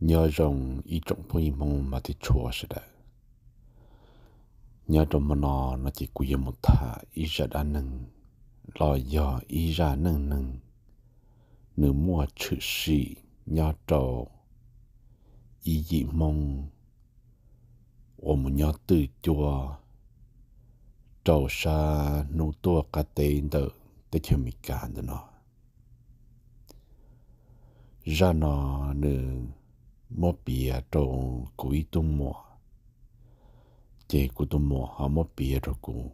nhờ rồng y trọng phong mong mà thì chùa sẽ đấy nhờ trong mà nó nó chỉ quý một thả y ra đã nâng lo giờ y ra nâng nâng nữ mua chữ sĩ nhờ trầu y dị mong ôm nhờ từ chùa trầu xa nụ tua cả tên tự tế chưa mì cản nó ra nó nữ 莫比啊种鬼都莫，这古都莫哈莫比啊着古。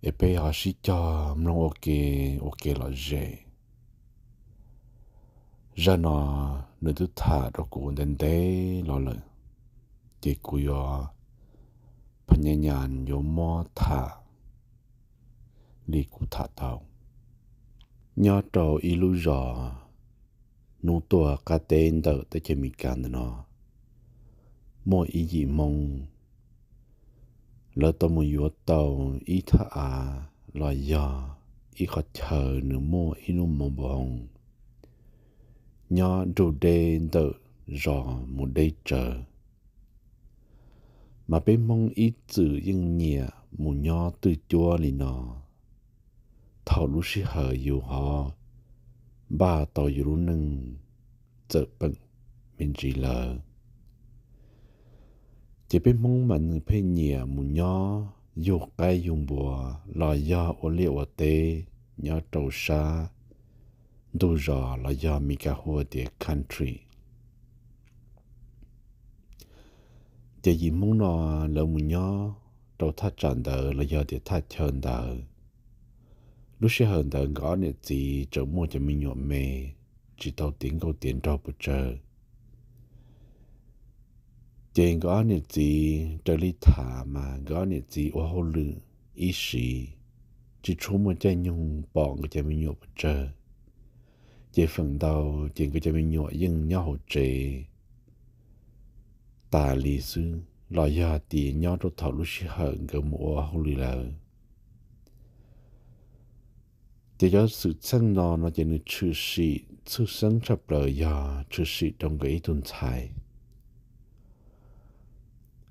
e e pe ha shi cha mlong o ke o ke la je ja na ne tu tha ro ku den de lo le te ku yo pa nya nyan yo mo tha li ku tha tàu, nya trâu i lu ja nụ tùa cá tên tờ tới chế mì càn nó. Mô ý gì mong lỡ tàu mù yếu tàu, ý tha à, lò dò, ý khó chờ nữa mô ý nụ mô bông. Nhó rù đê tờ rò mù đê chờ. Mà bê mong ý chữ yên nhẹ mù nhó từ chua lì nọ Thảo lũ sĩ hờ yêu hoa ba tàu yu nâng tự bận mình chỉ lờ chỉ biết mong mình phải nhẹ mù nhó dù cái dùng bùa là do ô liệu ở tê nhớ trâu xa đủ rõ là do mi cả hồ địa country chỉ vì mong nó là mù nhó trâu thắt tràn đỡ là do địa thắt chân đỡ lúc xưa hơn thời gõ này thì chỗ mua cho mình nhộn mề chỉ tao tiếng câu tiền trò bụt trời tiền gõ nè thì trở lý thả mà gõ nè thì ô hô lư ý sĩ chỉ chú mua cho nhung bọn của cho mình nhộn bụt trời chỉ phần đầu tiền cái cho mình nhộn nhưng nhau hồ trề tà lì sư lo giờ thì nhau đâu thọ lúc xưa hơn cái mua hô lư là để cho sự chân nó nó chỉ là chữ sĩ chữ sân chấp lời ya chữ sĩ trong cái tuần tài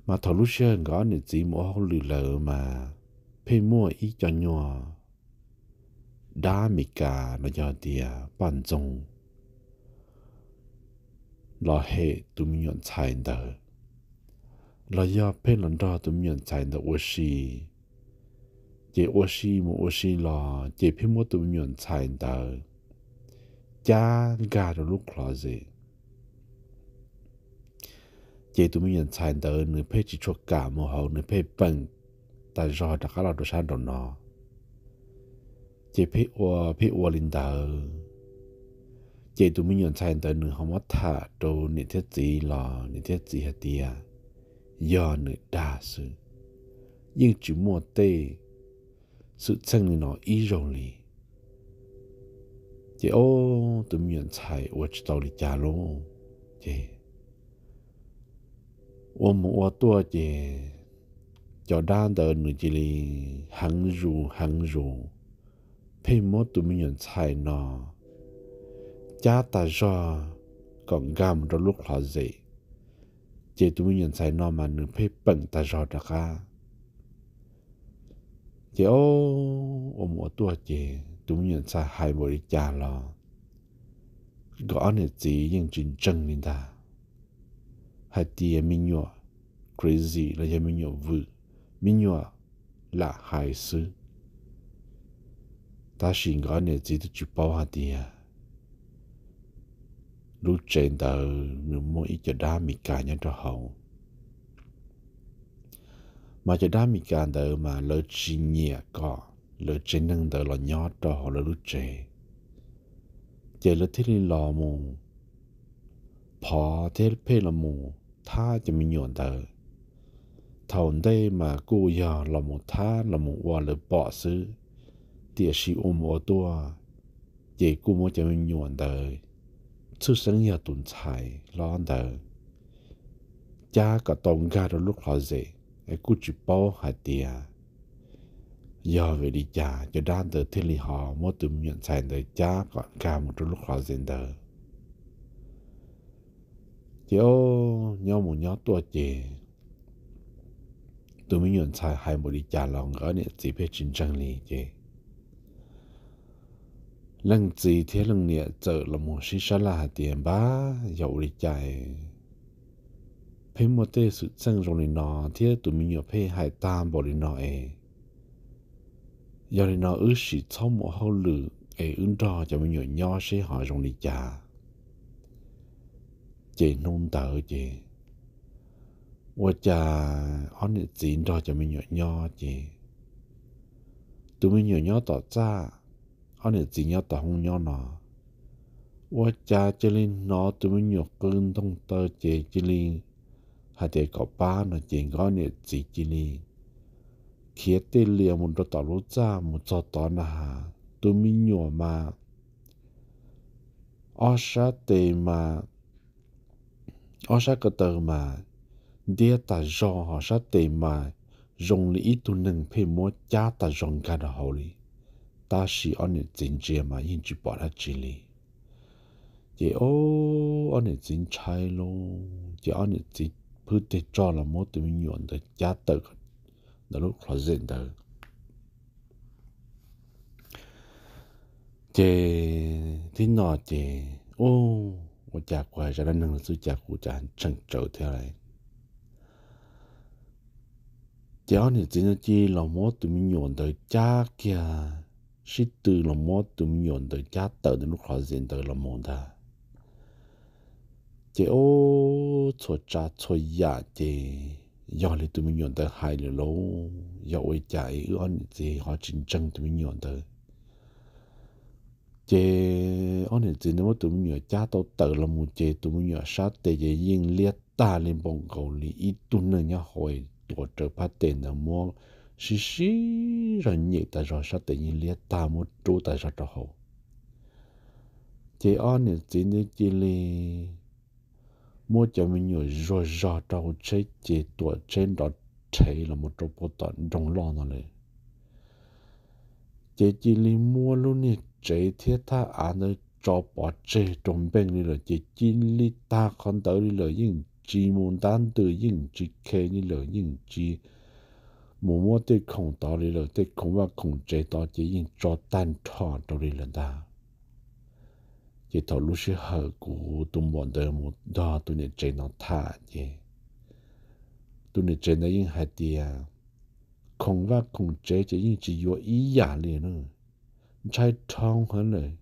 mà thầu lúc xưa ngõ này chỉ mua hậu lử lợ mà phê mua ý cho nhỏ đá mì cả nó cho địa bàn trông lo hệ tụi mình nhận tài đó lo ya phê lần đó tụi mình nhận tài đó ủa xì chế ô xì mù ô xì lò chế phí mô tù nhuận chạy tờ cha gà rồi lúc lò gì chế tù nhuận chạy tờ nữ phê chỉ cho cả mù hậu nữ phê bằng tại do đã khá là đồ sáng đồ nọ chế phí ô phí ô linh tờ chế tù nhuận chạy tờ nữ hông mất thả đồ nữ thiết gì lò nữ thiết gì hạt tìa do nữ đa sư nhưng chỉ mua tê sự chân nó ý rộng lì chị ô tụi miền chạy ô chỉ tàu đi trả lô chị ô mù ô tua chị cho đan tờ nữ chị lì hằng rù hằng rù phê mô tụi miền chạy nó cha ta cho còn gam đó lúc họ dậy chị tụi miền chạy nó mà nữ phê bận ta cho đã cả chỉ ô ô mùa tua chỉ chúng nhận ra hai bộ đi cha lo gõ này chỉ những chuyện chân nên ta hai tiền mình nhỏ crazy là cho mình nhỏ vự mình nhỏ là hai sư ta xin gõ này chỉ tôi chụp bao hai tiền à. lúc trên đời mình mua ít cho đá mì cả nhau cho hậu mà chỉ đam mi cả đỡ mà lỡ chỉ nghĩa có lỡ chỉ năng đỡ là nhỏ đó lỡ lỡ trẻ chỉ lỡ thế lý lò mù phò thế phê là mù tha cho mình nhọn đỡ thầu đây mà cô giờ là một tha là một hoa lỡ bỏ xứ địa sĩ ôm ô tua chỉ cô muốn cho mình nhọn đỡ sư sinh nhà tuần thải lo đỡ cha cả tổng gà đó lúc họ dễ cái cú chỉ bao hạt tiền giờ về đi cha cho đan từ thiên lý họ mỗi từ nhận sai từ cha còn cả một lúc họ dần đời chị ô nhau một nhau tua chị từ mình nhận sai hai một đi cha lòng gỡ nè chỉ biết chính chân lý chị lần gì thế lần nè chợ là một sinh sa là tiền ba dậu đi chạy phải một tê sự chân rộng này nọ thì tụi mình nhập phải hải tam bỏ lì nọ ấy giờ này nọ ước sĩ sau một hậu lử ấy ứng trò cho mình nhỏ nhỏ sẽ hỏi rộng lì chả chị nôn tờ chị và chả họ này xin trò cho mình nhỏ nhỏ chị tụi mình nhỏ nhỏ tỏ ra họ này xin nhỏ tỏ không nhỏ nọ và chả cho nên nó tụi mình nhỏ cơn thông tơ chị cho nên hạt để có ba nó chỉ có nè chỉ chỉ li khi tê liều muốn cho tao lúa cha muốn cho tao nà hà tôi mi nhỏ mà ở sa tê mà ở sa cái tờ mà địa ta do họ sa tê mà dùng lý ít tu nâng phê mua cha ta dùng cái đó hồi đi, ta chỉ ở nè chính chế mà yên chỉ bỏ ra chỉ lý chỉ ô ở nè chính trái luôn chỉ ở nè chính พื่อจะจอละมดมีหยวนแต่จ้าเตกดลุขอเซนเตอร์เจที่นอเจโอ้我家过来，这咱能做家顾家成走起来。只要你真的去老毛对面用的家家，是对老毛对面用的家到的路靠近的老毛的。chế ô cho cha cho ya chế giờ thì tụi mình nhận tới hai lứa lâu giờ ôi cha ước anh chế họ chân chân tụi mình nhận tới chế anh thì chế nếu tụi mình nhận cha tao tự là một chế tụi mình nhận sát tế chế yên liệt ta lên bông cầu lì ít tuần nữa nhá hồi tổ trợ phát tiền là mua xí xí rồi nhị ta rồi sát tế yên liệt ta mua trú ta ra cho hậu chế anh thì chế nếu chế lên mua cho mình nhiều rồi ra trâu chế chế tuổi trên đó thấy là một trong bộ tận trong lo nó này chế chỉ li mua luôn nè chế thiết tha à nó cho bỏ chế trong bên đi rồi chế chỉ li ta con tới đi rồi nhưng chỉ muốn tan từ nhưng chỉ khe đi rồi nhưng chỉ mua mua tới không đó đi rồi tới không và không chế đó chỉ nhưng cho tan thọ đó đi rồi ta ye tàu lúc sẽ hở cũ, tụm bọn đời một đó tụi này chơi nó thả nhé tụi này chơi nó yên hạt tiề không va không chơi chỉ yên chỉ vô ý giả liền nữa trái thong hơn này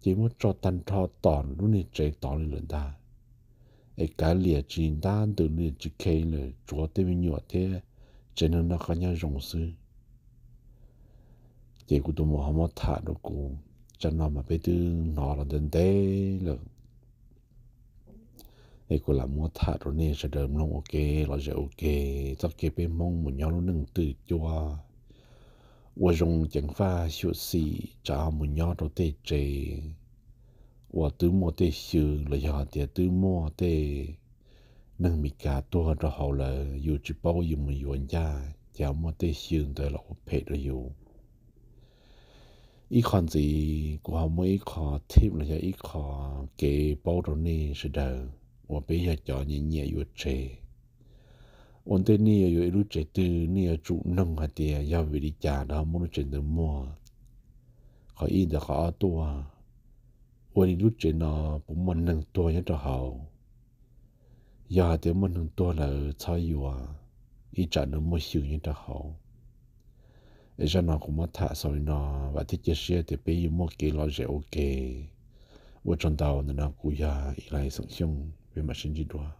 chỉ muốn cho tan thọ tòn lúc này chơi tỏ lên lần ta ai cả liền chỉ ta từ lìa chỉ khay lời chúa tê bên nhỏ thế chỉ nên nó có nhau rồng sư chỉ của tụi mình không thả được cũng cho nó mà biết tư nó là đơn tế là ấy cô làm mua thà rồi nè sẽ đơm nó ok là sẽ ok tất cả bên mong một nhau nó nâng từ cho và dùng chẳng pha siêu xì cho một nhau đó tê chê và tứ mua tê siêu là do tê tứ mua tê nâng mì cả tua đó họ là dù chỉ bao dù một yuan gia chào mua tê siêu tới là ổn phê rồi dù อีคอนสีกูหอมไม่ขอทิพย์เลยจะอีขอเก็บเอาตรงนี้สุดเดิมว่าไปอยากจอเงียอยู่เจวันเดนี่อยู่รู้เจตือนี่จุนั่งหัดเดียยาวิริจาดามุนเจนมัวขออีเดขอตัววันนี้รู้เจนอผมมันหนึ่งตัวยังจะเห่ายาเดี๋ยวมันหนึ่งตัวเลยใช้อยู่อ่ะอีจันนมัวชิวยังจะเห่า để cho nó cũng mất thả sau nó và thiết chế xe thì bây giờ mua cái lo dễ ok vô trong tàu nó cũng ya ý lại sống chung về mặt sinh chi đó